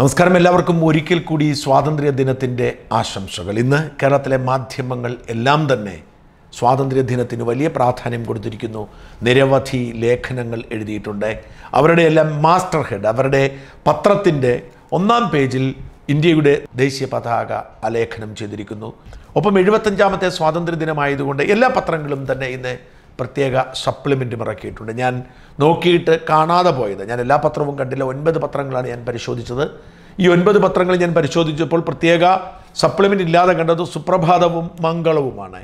നമസ്കാരം എല്ലാവർക്കും ഒരിക്കൽ കൂടി സ്വാതന്ത്ര്യ ദിനത്തിൻ്റെ ആശംസകൾ ഇന്ന് കേരളത്തിലെ മാധ്യമങ്ങൾ എല്ലാം തന്നെ സ്വാതന്ത്ര്യ ദിനത്തിന് വലിയ പ്രാധാന്യം കൊടുത്തിരിക്കുന്നു നിരവധി ലേഖനങ്ങൾ എഴുതിയിട്ടുണ്ട് അവരുടെ എല്ലാം മാസ്റ്റർ ഹെഡ് അവരുടെ പത്രത്തിൻ്റെ ഒന്നാം പേജിൽ ഇന്ത്യയുടെ ദേശീയ പതാക ആലേഖനം ചെയ്തിരിക്കുന്നു ഒപ്പം എഴുപത്തഞ്ചാമത്തെ സ്വാതന്ത്ര്യ ദിനമായതുകൊണ്ട് എല്ലാ പത്രങ്ങളും തന്നെ ഇന്ന് പ്രത്യേക സപ്ലിമെൻറ്റും ഇറക്കിയിട്ടുണ്ട് ഞാൻ നോക്കിയിട്ട് കാണാതെ പോയത് ഞാൻ എല്ലാ പത്രവും കണ്ടില്ല ഒൻപത് പത്രങ്ങളാണ് ഞാൻ പരിശോധിച്ചത് ഈ ഒൻപത് പത്രങ്ങൾ ഞാൻ പരിശോധിച്ചപ്പോൾ പ്രത്യേക സപ്ലിമെൻ്റ് ഇല്ലാതെ കണ്ടത് സുപ്രഭാതവും മംഗളവുമാണ്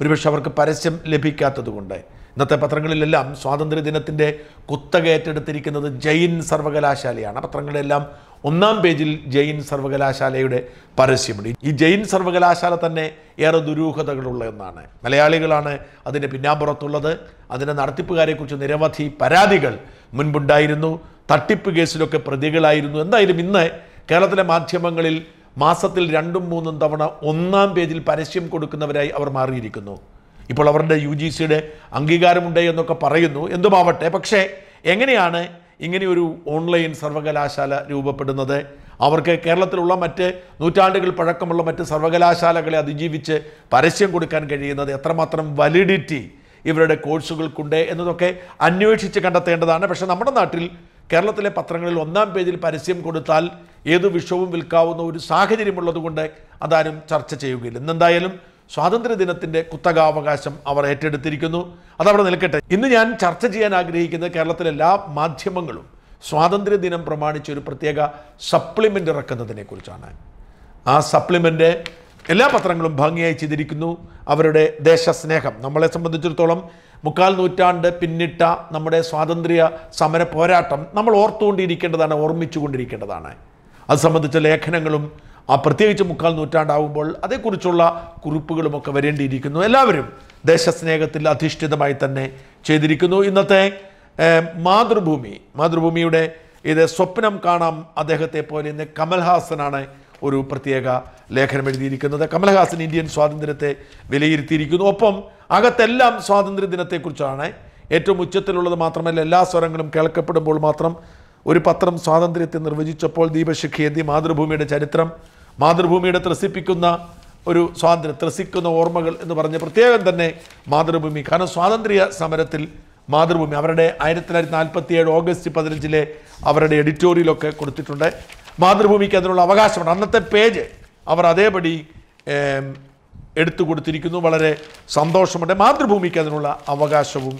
ഒരുപക്ഷെ അവർക്ക് പരസ്യം ലഭിക്കാത്തതുകൊണ്ട് ഇന്നത്തെ പത്രങ്ങളിലെല്ലാം സ്വാതന്ത്ര്യ ദിനത്തിൻ്റെ കുത്തക ഏറ്റെടുത്തിരിക്കുന്നത് ജയിൻ സർവകലാശാലയാണ് പത്രങ്ങളിലെല്ലാം ഒന്നാം പേജിൽ ജെയിൻ സർവകലാശാലയുടെ പരസ്യമുണ്ട് ഈ ജെയിൻ സർവകലാശാല തന്നെ ഏറെ ദുരൂഹതകളുള്ള ഒന്നാണ് മലയാളികളാണ് അതിൻ്റെ പിന്നാമ്പുറത്തുള്ളത് അതിൻ്റെ നടത്തിപ്പുകാരെക്കുറിച്ച് നിരവധി പരാതികൾ മുൻപുണ്ടായിരുന്നു തട്ടിപ്പ് കേസിലൊക്കെ പ്രതികളായിരുന്നു എന്തായാലും ഇന്ന് കേരളത്തിലെ മാധ്യമങ്ങളിൽ മാസത്തിൽ രണ്ടും മൂന്നും തവണ ഒന്നാം പേജിൽ പരസ്യം കൊടുക്കുന്നവരായി അവർ മാറിയിരിക്കുന്നു ഇപ്പോൾ അവരുടെ യു ജി സിയുടെ അംഗീകാരമുണ്ട് എന്നൊക്കെ പറയുന്നു എന്തുമാവട്ടെ പക്ഷേ എങ്ങനെയാണ് ഇങ്ങനെയൊരു ഓൺലൈൻ സർവകലാശാല രൂപപ്പെടുന്നത് അവർക്ക് കേരളത്തിലുള്ള മറ്റ് നൂറ്റാണ്ടുകൾ പഴക്കമുള്ള മറ്റ് സർവകലാശാലകളെ അതിജീവിച്ച് പരസ്യം കൊടുക്കാൻ കഴിയുന്നത് എത്രമാത്രം വലിഡിറ്റി ഇവരുടെ കോഴ്സുകൾക്കുണ്ട് എന്നതൊക്കെ അന്വേഷിച്ച് കണ്ടെത്തേണ്ടതാണ് പക്ഷേ നമ്മുടെ നാട്ടിൽ കേരളത്തിലെ പത്രങ്ങളിൽ ഒന്നാം പേജിൽ പരസ്യം കൊടുത്താൽ ഏത് വിഷവും വിൽക്കാവുന്ന ഒരു സാഹചര്യമുള്ളതുകൊണ്ട് അതാരും ചർച്ച ചെയ്യുകയില്ല ഇന്നെന്തായാലും സ്വാതന്ത്ര്യദിനത്തിൻ്റെ കുത്തകാവകാശം അവർ ഏറ്റെടുത്തിരിക്കുന്നു അതവിടെ നിൽക്കട്ടെ ഇന്ന് ഞാൻ ചർച്ച ചെയ്യാൻ ആഗ്രഹിക്കുന്ന കേരളത്തിലെ എല്ലാ മാധ്യമങ്ങളും സ്വാതന്ത്ര്യദിനം പ്രമാണിച്ച് ഒരു പ്രത്യേക സപ്ലിമെൻ്റ് ഇറക്കുന്നതിനെ കുറിച്ചാണ് ആ സപ്ലിമെൻ്റ് എല്ലാ പത്രങ്ങളും ഭംഗിയായി ചെയ്തിരിക്കുന്നു അവരുടെ ദേശസ്നേഹം നമ്മളെ സംബന്ധിച്ചിടത്തോളം മുക്കാൽ നൂറ്റാണ്ട് പിന്നിട്ട നമ്മുടെ സ്വാതന്ത്ര്യ സമര പോരാട്ടം നമ്മൾ ഓർത്തുകൊണ്ടിരിക്കേണ്ടതാണ് ഓർമ്മിച്ചുകൊണ്ടിരിക്കേണ്ടതാണ് അത് സംബന്ധിച്ച ലേഖനങ്ങളും ആ പ്രത്യേകിച്ച് മുക്കാൽ നൂറ്റാണ്ടാവുമ്പോൾ അതേക്കുറിച്ചുള്ള കുറിപ്പുകളുമൊക്കെ വരേണ്ടിയിരിക്കുന്നു എല്ലാവരും ദേശസ്നേഹത്തിൽ അധിഷ്ഠിതമായി തന്നെ ചെയ്തിരിക്കുന്നു ഇന്നത്തെ മാതൃഭൂമി മാതൃഭൂമിയുടെ ഇത് സ്വപ്നം കാണാം അദ്ദേഹത്തെ പോലെ ഇന്ന് കമൽഹാസനാണ് ഒരു പ്രത്യേക ലേഖനം എഴുതിയിരിക്കുന്നത് കമൽഹാസൻ ഇന്ത്യൻ സ്വാതന്ത്ര്യത്തെ വിലയിരുത്തിയിരിക്കുന്നു ഒപ്പം അകത്തെല്ലാം സ്വാതന്ത്ര്യ ദിനത്തെക്കുറിച്ചാണ് ഏറ്റവും ഉച്ചത്തിലുള്ളത് മാത്രമല്ല എല്ലാ സ്വരങ്ങളും കേൾക്കപ്പെടുമ്പോൾ മാത്രം ഒരു പത്രം സ്വാതന്ത്ര്യത്തെ നിർവചിച്ചപ്പോൾ ദീപശിഖേന്തി മാതൃഭൂമിയുടെ ചരിത്രം മാതൃഭൂമിയുടെ ത്രസിപ്പിക്കുന്ന ഒരു സ്വാതന്ത്ര്യം ത്രസിക്കുന്ന ഓർമ്മകൾ എന്ന് പറഞ്ഞ് പ്രത്യേകം തന്നെ മാതൃഭൂമി കാരണം സ്വാതന്ത്ര്യ സമരത്തിൽ മാതൃഭൂമി അവരുടെ ആയിരത്തി തൊള്ളായിരത്തി നാൽപ്പത്തി ഏഴ് ഓഗസ്റ്റ് പതിനഞ്ചിലെ അവരുടെ എഡിറ്റോറിയലൊക്കെ കൊടുത്തിട്ടുണ്ട് മാതൃഭൂമിക്ക് അതിനുള്ള അവകാശമാണ് അന്നത്തെ പേജ് അവർ അതേപടി എടുത്തു കൊടുത്തിരിക്കുന്നു വളരെ സന്തോഷമുണ്ട് മാതൃഭൂമിക്ക് അതിനുള്ള അവകാശവും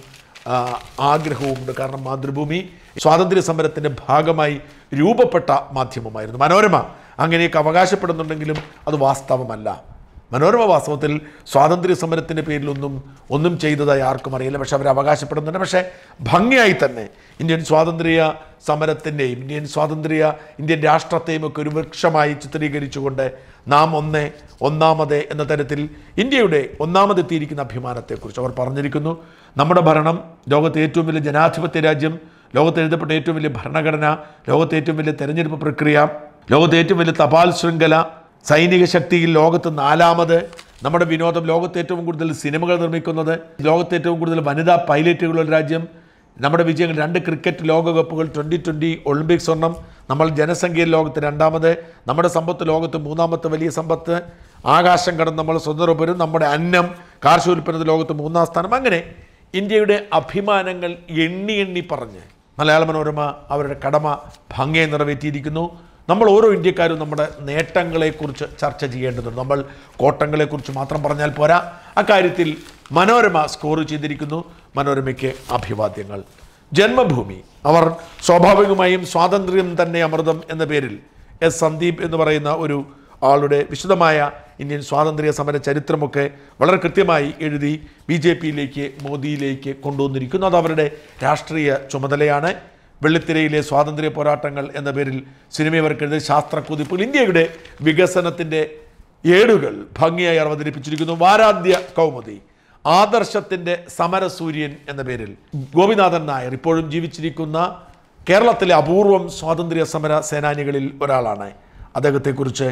ഉണ്ട് കാരണം മാതൃഭൂമി സ്വാതന്ത്ര്യ സമരത്തിൻ്റെ ഭാഗമായി രൂപപ്പെട്ട മാധ്യമമായിരുന്നു മനോരമ അങ്ങനെയൊക്കെ അവകാശപ്പെടുന്നുണ്ടെങ്കിലും അത് വാസ്തവമല്ല മനോരമ വാസ്തവത്തിൽ സ്വാതന്ത്ര്യ സമരത്തിൻ്റെ പേരിലൊന്നും ഒന്നും ചെയ്തതായി ആർക്കും അറിയില്ല പക്ഷെ അവർ അവകാശപ്പെടുന്നുണ്ട് പക്ഷേ ഭംഗിയായി തന്നെ ഇന്ത്യൻ സ്വാതന്ത്ര്യ സമരത്തിൻ്റെയും ഇന്ത്യൻ സ്വാതന്ത്ര്യ ഇന്ത്യൻ രാഷ്ട്രത്തെയും ഒക്കെ ഒരു വൃക്ഷമായി ചിത്രീകരിച്ചുകൊണ്ട് നാം ഒന്ന് ഒന്നാമത് എന്ന തരത്തിൽ ഇന്ത്യയുടെ ഒന്നാമതെത്തിയിരിക്കുന്ന അഭിമാനത്തെക്കുറിച്ച് അവർ പറഞ്ഞിരിക്കുന്നു നമ്മുടെ ഭരണം ലോകത്തെ ഏറ്റവും വലിയ ജനാധിപത്യ രാജ്യം ലോകത്ത് എഴുതപ്പെട്ട ഏറ്റവും വലിയ ഭരണഘടന ലോകത്തെ ഏറ്റവും വലിയ തെരഞ്ഞെടുപ്പ് പ്രക്രിയ ലോകത്തെ ഏറ്റവും വലിയ തപാൽ ശൃംഖല സൈനിക ശക്തിയിൽ ലോകത്ത് നാലാമത് നമ്മുടെ വിനോദം ലോകത്ത് ഏറ്റവും കൂടുതൽ സിനിമകൾ നിർമ്മിക്കുന്നത് ലോകത്ത് ഏറ്റവും കൂടുതൽ വനിതാ പൈലറ്റുകളുള്ള രാജ്യം നമ്മുടെ വിജയങ്ങൾ രണ്ട് ക്രിക്കറ്റ് ലോകകപ്പുകൾ ട്വൻ്റി ട്വൻ്റി ഒളിമ്പിക് സ്വർണം നമ്മൾ ജനസംഖ്യയിൽ ലോകത്ത് രണ്ടാമത് നമ്മുടെ സമ്പത്ത് ലോകത്ത് മൂന്നാമത്തെ വലിയ സമ്പത്ത് ആകാശം കടന്ന് നമ്മൾ സ്വതന്ത്രപരും നമ്മുടെ അന്നം കാർഷിക ഉൽപ്പന്നത്തിൽ ലോകത്ത് മൂന്നാം സ്ഥാനം അങ്ങനെ ഇന്ത്യയുടെ അഭിമാനങ്ങൾ എണ്ണി എണ്ണി പറഞ്ഞ് മലയാള മനോരമ അവരുടെ കടമ ഭംഗിയെ നിറവേറ്റിയിരിക്കുന്നു നമ്മൾ ഓരോ ഇന്ത്യക്കാരും നമ്മുടെ നേട്ടങ്ങളെക്കുറിച്ച് ചർച്ച ചെയ്യേണ്ടതുണ്ട് നമ്മൾ കോട്ടങ്ങളെക്കുറിച്ച് മാത്രം പറഞ്ഞാൽ പോരാ അക്കാര്യത്തിൽ മനോരമ സ്കോർ ചെയ്തിരിക്കുന്നു മനോരമയ്ക്ക് അഭിവാദ്യങ്ങൾ ജന്മഭൂമി അവർ സ്വാഭാവികമായും സ്വാതന്ത്ര്യം തന്നെ അമൃതം എന്ന പേരിൽ എസ് സന്ദീപ് എന്ന് പറയുന്ന ഒരു ആളുടെ വിശദമായ ഇന്ത്യൻ സ്വാതന്ത്ര്യ സമര ചരിത്രമൊക്കെ വളരെ കൃത്യമായി എഴുതി ബി ജെ പിയിലേക്ക് മോദിയിലേക്ക് കൊണ്ടുവന്നിരിക്കുന്നു അത് അവരുടെ രാഷ്ട്രീയ ചുമതലയാണ് വെള്ളിത്തിരയിലെ സ്വാതന്ത്ര്യ പോരാട്ടങ്ങൾ എന്ന പേരിൽ സിനിമയവർക്കെഴുതിയ ശാസ്ത്രക്കുതിപ്പുകൾ ഇന്ത്യയുടെ വികസനത്തിൻ്റെ ഏടുകൾ ഭംഗിയായി അവതരിപ്പിച്ചിരിക്കുന്നു വാരാദ്യ കൗമുദി ആദർശത്തിൻ്റെ സമരസൂര്യൻ എന്ന പേരിൽ ഗോപിനാഥൻ നായർ ഇപ്പോഴും ജീവിച്ചിരിക്കുന്ന കേരളത്തിലെ അപൂർവം സ്വാതന്ത്ര്യ സമര സേനാനികളിൽ ഒരാളാണ് അദ്ദേഹത്തെക്കുറിച്ച്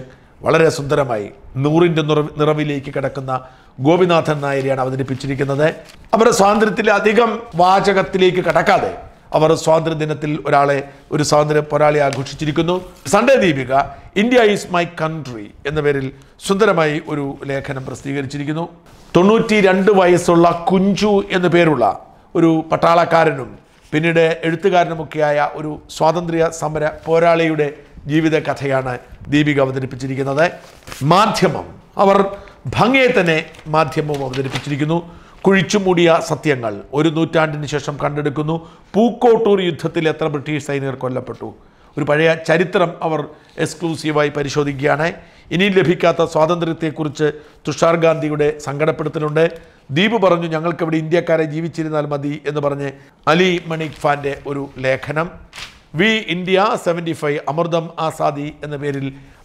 വളരെ സുന്ദരമായി നൂറിൻ്റെ നിറ നിറവിലേക്ക് കിടക്കുന്ന ഗോപിനാഥൻ നായരെയാണ് അവതരിപ്പിച്ചിരിക്കുന്നത് അവരുടെ സ്വാതന്ത്ര്യത്തിലെ അധികം വാചകത്തിലേക്ക് കടക്കാതെ അവർ ദിനത്തിൽ ഒരാളെ ഒരു സ്വാതന്ത്ര്യ പോരാളി ആഘോഷിച്ചിരിക്കുന്നു Sunday Deepika India is my country എന്ന പേരിൽ സുന്ദരമായി ഒരു ലേഖനം പ്രസിദ്ധീകരിച്ചിരിക്കുന്നു തൊണ്ണൂറ്റി രണ്ട് വയസ്സുള്ള കുഞ്ചു എന്നു പേരുള്ള ഒരു പട്ടാളക്കാരനും പിന്നീട് എഴുത്തുകാരനുമൊക്കെയായ ഒരു സ്വാതന്ത്ര്യ സമര പോരാളിയുടെ ജീവിത കഥയാണ് ദീപിക അവതരിപ്പിച്ചിരിക്കുന്നത് മാധ്യമം അവർ ഭംഗിയെ തന്നെ മാധ്യമം അവതരിപ്പിച്ചിരിക്കുന്നു കുഴിച്ചുമൂടിയ സത്യങ്ങൾ ഒരു നൂറ്റാണ്ടിന് ശേഷം കണ്ടെടുക്കുന്നു പൂക്കോട്ടൂർ യുദ്ധത്തിൽ എത്ര ബ്രിട്ടീഷ് സൈനികർ കൊല്ലപ്പെട്ടു ഒരു പഴയ ചരിത്രം അവർ എക്സ്ക്ലൂസീവായി പരിശോധിക്കുകയാണ് ഇനിയും ലഭിക്കാത്ത സ്വാതന്ത്ര്യത്തെക്കുറിച്ച് തുഷാർ ഗാന്ധിയുടെ സങ്കടപ്പെടുത്തലുണ്ട് ദീപ് പറഞ്ഞു ഞങ്ങൾക്കിവിടെ ഇന്ത്യക്കാരെ ജീവിച്ചിരുന്നാൽ മതി എന്ന് പറഞ്ഞ് അലി മണിക് ഫാൻ്റെ ഒരു ലേഖനം വി ഇന്ത്യ സെവൻറ്റി ഫൈവ് അമൃതം ആസാദി എന്ന പേരിൽ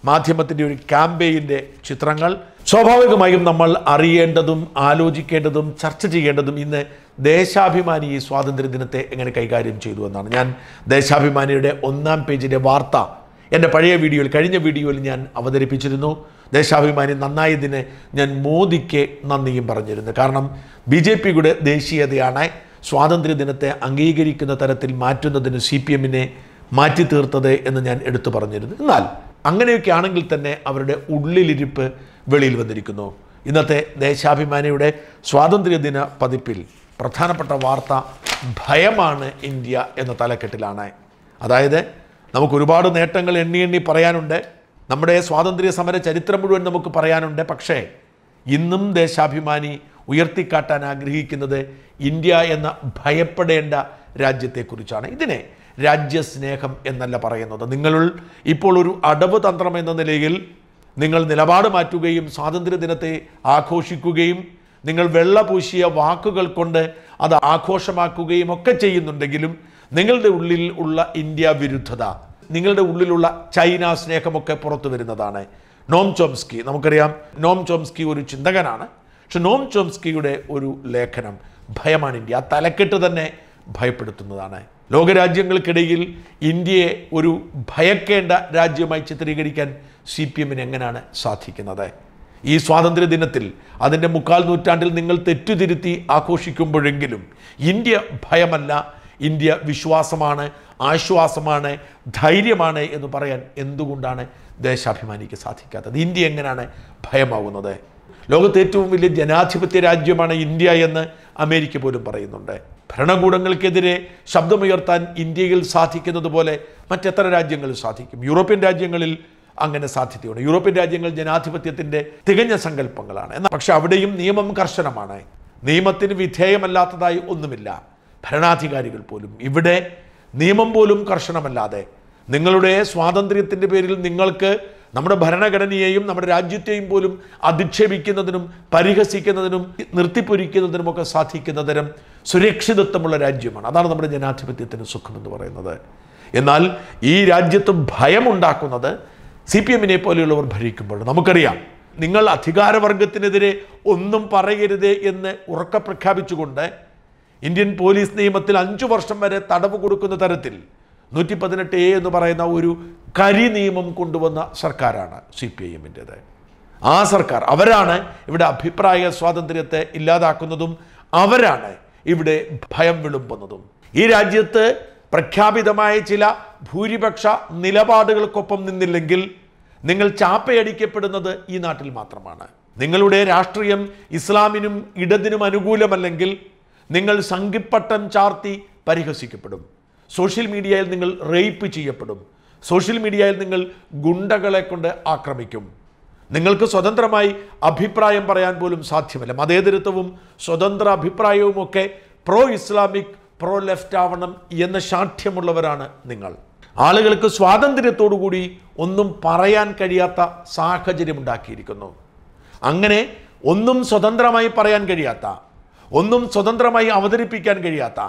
മാധ്യമത്തിൻ്റെ ഒരു ക്യാമ്പയിൻ്റെ ചിത്രങ്ങൾ സ്വാഭാവികമായും നമ്മൾ അറിയേണ്ടതും ആലോചിക്കേണ്ടതും ചർച്ച ചെയ്യേണ്ടതും ഇന്ന് ദേശാഭിമാനി ഈ സ്വാതന്ത്ര്യ ദിനത്തെ എങ്ങനെ കൈകാര്യം ചെയ്തു എന്നാണ് ഞാൻ ദേശാഭിമാനിയുടെ ഒന്നാം പേജിൻ്റെ വാർത്ത എൻ്റെ പഴയ വീഡിയോയിൽ കഴിഞ്ഞ വീഡിയോയിൽ ഞാൻ അവതരിപ്പിച്ചിരുന്നു ദേശാഭിമാനി നന്നായതിന് ഞാൻ മോദിക്ക് നന്ദിയും പറഞ്ഞിരുന്നു കാരണം ബി ജെ പിയുടെ ദേശീയതയാണ് സ്വാതന്ത്ര്യദിനത്തെ അംഗീകരിക്കുന്ന തരത്തിൽ മാറ്റുന്നതിന് സി പി എമ്മിനെ മാറ്റി തീർത്തത് എന്ന് ഞാൻ എടുത്തു പറഞ്ഞിരുന്നു എന്നാൽ അങ്ങനെയൊക്കെ ആണെങ്കിൽ തന്നെ അവരുടെ ഉള്ളിലിരിപ്പ് വെളിയിൽ വന്നിരിക്കുന്നു ഇന്നത്തെ ദേശാഭിമാനിയുടെ സ്വാതന്ത്ര്യദിന പതിപ്പിൽ പ്രധാനപ്പെട്ട വാർത്ത ഭയമാണ് ഇന്ത്യ എന്ന തലക്കെട്ടിലാണ് അതായത് നമുക്ക് ഒരുപാട് നേട്ടങ്ങൾ എണ്ണി എണ്ണി പറയാനുണ്ട് നമ്മുടെ സ്വാതന്ത്ര്യ സമര ചരിത്രം മുഴുവൻ നമുക്ക് പറയാനുണ്ട് പക്ഷേ ഇന്നും ദേശാഭിമാനി ഉയർത്തിക്കാട്ടാൻ ആഗ്രഹിക്കുന്നത് ഇന്ത്യ എന്ന ഭയപ്പെടേണ്ട രാജ്യത്തെക്കുറിച്ചാണ് ഇതിനെ രാജ്യസ്നേഹം എന്നല്ല പറയുന്നത് നിങ്ങൾ ഇപ്പോൾ ഒരു അടവ് തന്ത്രം എന്ന നിലയിൽ നിങ്ങൾ നിലപാട് മാറ്റുകയും സ്വാതന്ത്ര്യ ദിനത്തെ ആഘോഷിക്കുകയും നിങ്ങൾ വെള്ളപൂശിയ വാക്കുകൾ കൊണ്ട് അത് ആഘോഷമാക്കുകയും ഒക്കെ ചെയ്യുന്നുണ്ടെങ്കിലും നിങ്ങളുടെ ഉള്ളിൽ ഉള്ള ഇന്ത്യ വിരുദ്ധത നിങ്ങളുടെ ഉള്ളിലുള്ള ചൈന സ്നേഹമൊക്കെ പുറത്തു വരുന്നതാണ് നോം ചോംസ്കി നമുക്കറിയാം നോം ചോംസ്കി ഒരു ചിന്തകനാണ് പക്ഷെ നോം ചോംസ്കിയുടെ ഒരു ലേഖനം ഭയമാണ് ഇന്ത്യ ആ തലക്കെട്ട് തന്നെ ഭയപ്പെടുത്തുന്നതാണ് ലോകരാജ്യങ്ങൾക്കിടയിൽ ഇന്ത്യയെ ഒരു ഭയക്കേണ്ട രാജ്യമായി ചിത്രീകരിക്കാൻ സി പി എമ്മിന് എങ്ങനെയാണ് സാധിക്കുന്നത് ഈ സ്വാതന്ത്ര്യ ദിനത്തിൽ അതിൻ്റെ മുക്കാൽ നൂറ്റാണ്ടിൽ നിങ്ങൾ തെറ്റുതിരുത്തി ആഘോഷിക്കുമ്പോഴെങ്കിലും ഇന്ത്യ ഭയമല്ല ഇന്ത്യ വിശ്വാസമാണ് ആശ്വാസമാണ് ധൈര്യമാണ് എന്ന് പറയാൻ എന്തുകൊണ്ടാണ് ദേശാഭിമാനിക്ക് സാധിക്കാത്തത് ഇന്ത്യ എങ്ങനെയാണ് ഭയമാകുന്നത് ലോകത്തെ ഏറ്റവും വലിയ ജനാധിപത്യ രാജ്യമാണ് ഇന്ത്യ എന്ന് അമേരിക്ക പോലും പറയുന്നുണ്ട് ഭരണകൂടങ്ങൾക്കെതിരെ ശബ്ദമുയർത്താൻ ഇന്ത്യയിൽ സാധിക്കുന്നത് പോലെ മറ്റെത്ര രാജ്യങ്ങളിൽ സാധിക്കും യൂറോപ്യൻ രാജ്യങ്ങളിൽ അങ്ങനെ സാധ്യതയുണ്ട് യൂറോപ്യൻ രാജ്യങ്ങൾ ജനാധിപത്യത്തിൻ്റെ തികഞ്ഞ സങ്കല്പങ്ങളാണ് എന്നാൽ പക്ഷെ അവിടെയും നിയമം കർശനമാണ് നിയമത്തിന് വിധേയമല്ലാത്തതായി ഒന്നുമില്ല ഭരണാധികാരികൾ പോലും ഇവിടെ നിയമം പോലും കർശനമല്ലാതെ നിങ്ങളുടെ സ്വാതന്ത്ര്യത്തിൻ്റെ പേരിൽ നിങ്ങൾക്ക് നമ്മുടെ ഭരണഘടനയെയും നമ്മുടെ രാജ്യത്തെയും പോലും അധിക്ഷേപിക്കുന്നതിനും പരിഹസിക്കുന്നതിനും നിർത്തിപ്പൊരിക്കുന്നതിനുമൊക്കെ സാധിക്കുന്ന തരം സുരക്ഷിതത്വമുള്ള രാജ്യമാണ് അതാണ് നമ്മുടെ ജനാധിപത്യത്തിന് സുഖമെന്ന് പറയുന്നത് എന്നാൽ ഈ രാജ്യത്ത് ഭയമുണ്ടാക്കുന്നത് സി പി എമ്മിനെ പോലെയുള്ളവർ ഭരിക്കുമ്പോൾ നമുക്കറിയാം നിങ്ങൾ അധികാരവർഗത്തിനെതിരെ ഒന്നും പറയരുത് എന്ന് ഉറക്ക പ്രഖ്യാപിച്ചുകൊണ്ട് ഇന്ത്യൻ പോലീസ് നിയമത്തിൽ അഞ്ചു വർഷം വരെ തടവ് കൊടുക്കുന്ന തരത്തിൽ നൂറ്റി പതിനെട്ട് എ എന്ന് പറയുന്ന ഒരു കരി നിയമം കൊണ്ടുവന്ന സർക്കാരാണ് സി പി ഐ എമ്മിൻ്റേത് ആ സർക്കാർ അവരാണ് ഇവിടെ അഭിപ്രായ സ്വാതന്ത്ര്യത്തെ ഇല്ലാതാക്കുന്നതും അവരാണ് ഇവിടെ ഭയം വിളുമ്പുന്നതും ഈ രാജ്യത്ത് പ്രഖ്യാപിതമായ ചില ഭൂരിപക്ഷ നിലപാടുകൾക്കൊപ്പം നിന്നില്ലെങ്കിൽ നിങ്ങൾ ചാപ്പയടിക്കപ്പെടുന്നത് ഈ നാട്ടിൽ മാത്രമാണ് നിങ്ങളുടെ രാഷ്ട്രീയം ഇസ്ലാമിനും ഇടതിനും അനുകൂലമല്ലെങ്കിൽ നിങ്ങൾ സംഘിപ്പട്ടം ചാർത്തി പരിഹസിക്കപ്പെടും സോഷ്യൽ മീഡിയയിൽ നിങ്ങൾ റേപ്പ് ചെയ്യപ്പെടും സോഷ്യൽ മീഡിയയിൽ നിങ്ങൾ ഗുണ്ടകളെ കൊണ്ട് ആക്രമിക്കും നിങ്ങൾക്ക് സ്വതന്ത്രമായി അഭിപ്രായം പറയാൻ പോലും സാധ്യമല്ല മതേതരത്വവും സ്വതന്ത്ര അഭിപ്രായവും ഒക്കെ പ്രോ ഇസ്ലാമിക് പ്രോ ലെഫ്റ്റ് ആവണം എന്ന ശാഠ്യമുള്ളവരാണ് നിങ്ങൾ ആളുകൾക്ക് സ്വാതന്ത്ര്യത്തോടുകൂടി ഒന്നും പറയാൻ കഴിയാത്ത സാഹചര്യമുണ്ടാക്കിയിരിക്കുന്നു അങ്ങനെ ഒന്നും സ്വതന്ത്രമായി പറയാൻ കഴിയാത്ത ഒന്നും സ്വതന്ത്രമായി അവതരിപ്പിക്കാൻ കഴിയാത്ത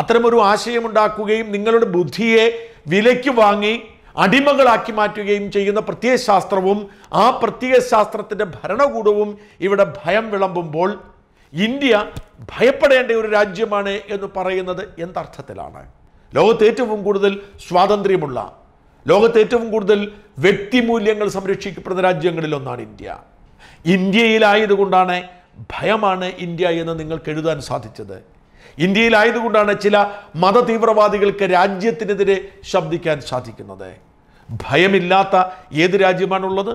അത്തരമൊരു ആശയമുണ്ടാക്കുകയും നിങ്ങളുടെ ബുദ്ധിയെ വിലയ്ക്ക് വാങ്ങി അടിമകളാക്കി മാറ്റുകയും ചെയ്യുന്ന പ്രത്യയശാസ്ത്രവും ആ ശാസ്ത്രത്തിൻ്റെ ഭരണകൂടവും ഇവിടെ ഭയം വിളമ്പുമ്പോൾ ഇന്ത്യ ഭയപ്പെടേണ്ട ഒരു രാജ്യമാണ് എന്ന് പറയുന്നത് എന്തർത്ഥത്തിലാണ് ലോകത്ത് ഏറ്റവും കൂടുതൽ സ്വാതന്ത്ര്യമുള്ള ലോകത്ത് ഏറ്റവും കൂടുതൽ വ്യക്തിമൂല്യങ്ങൾ സംരക്ഷിക്കപ്പെടുന്ന രാജ്യങ്ങളിലൊന്നാണ് ഇന്ത്യ ഇന്ത്യയിലായതുകൊണ്ടാണ് ഭയമാണ് ഇന്ത്യ എന്ന് നിങ്ങൾക്ക് എഴുതാൻ സാധിച്ചത് ഇന്ത്യയിലായതുകൊണ്ടാണ് ചില മത തീവ്രവാദികൾക്ക് രാജ്യത്തിനെതിരെ ശബ്ദിക്കാൻ സാധിക്കുന്നത് ഭയമില്ലാത്ത ഏത് രാജ്യമാണുള്ളത്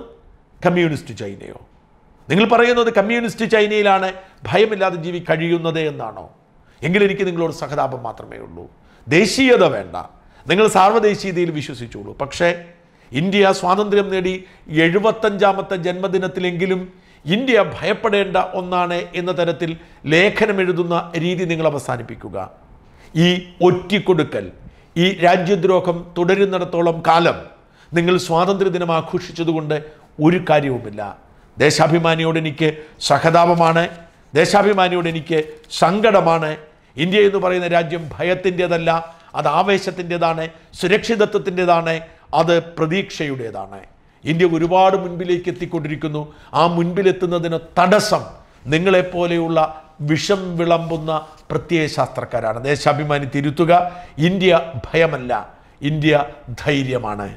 കമ്മ്യൂണിസ്റ്റ് ചൈനയോ നിങ്ങൾ പറയുന്നത് കമ്മ്യൂണിസ്റ്റ് ചൈനയിലാണ് ഭയമില്ലാതെ ജീവി കഴിയുന്നത് എന്നാണോ എങ്കിലെനിക്ക് നിങ്ങളോട് സഹതാപം മാത്രമേ ഉള്ളൂ ദേശീയത വേണ്ട നിങ്ങൾ സാർവദേശീയതയിൽ വിശ്വസിച്ചോളൂ പക്ഷേ ഇന്ത്യ സ്വാതന്ത്ര്യം നേടി എഴുപത്തഞ്ചാമത്തെ ജന്മദിനത്തിലെങ്കിലും ഇന്ത്യ ഭയപ്പെടേണ്ട ഒന്നാണ് എന്ന തരത്തിൽ ലേഖനം എഴുതുന്ന രീതി നിങ്ങൾ അവസാനിപ്പിക്കുക ഈ ഒറ്റിക്കൊടുക്കൽ ഈ രാജ്യദ്രോഹം തുടരുന്നിടത്തോളം കാലം നിങ്ങൾ സ്വാതന്ത്ര്യദിനം ആഘോഷിച്ചതുകൊണ്ട് ഒരു കാര്യവുമില്ല ദേശാഭിമാനിയോട് എനിക്ക് സഹതാപമാണ് ദേശാഭിമാനിയോട് എനിക്ക് സങ്കടമാണ് ഇന്ത്യ എന്ന് പറയുന്ന രാജ്യം ഭയത്തിൻ്റെതല്ല അത് ആവേശത്തിൻ്റെതാണ് സുരക്ഷിതത്വത്തിൻ്റെതാണ് അത് പ്രതീക്ഷയുടേതാണ് ഇന്ത്യ ഒരുപാട് മുൻപിലേക്ക് എത്തിക്കൊണ്ടിരിക്കുന്നു ആ മുൻപിലെത്തുന്നതിന് തടസ്സം നിങ്ങളെപ്പോലെയുള്ള വിഷം വിളമ്പുന്ന പ്രത്യയ ശാസ്ത്രക്കാരാണ് ദേശാഭിമാനി തിരുത്തുക ഇന്ത്യ ഭയമല്ല ഇന്ത്യ ധൈര്യമാണ്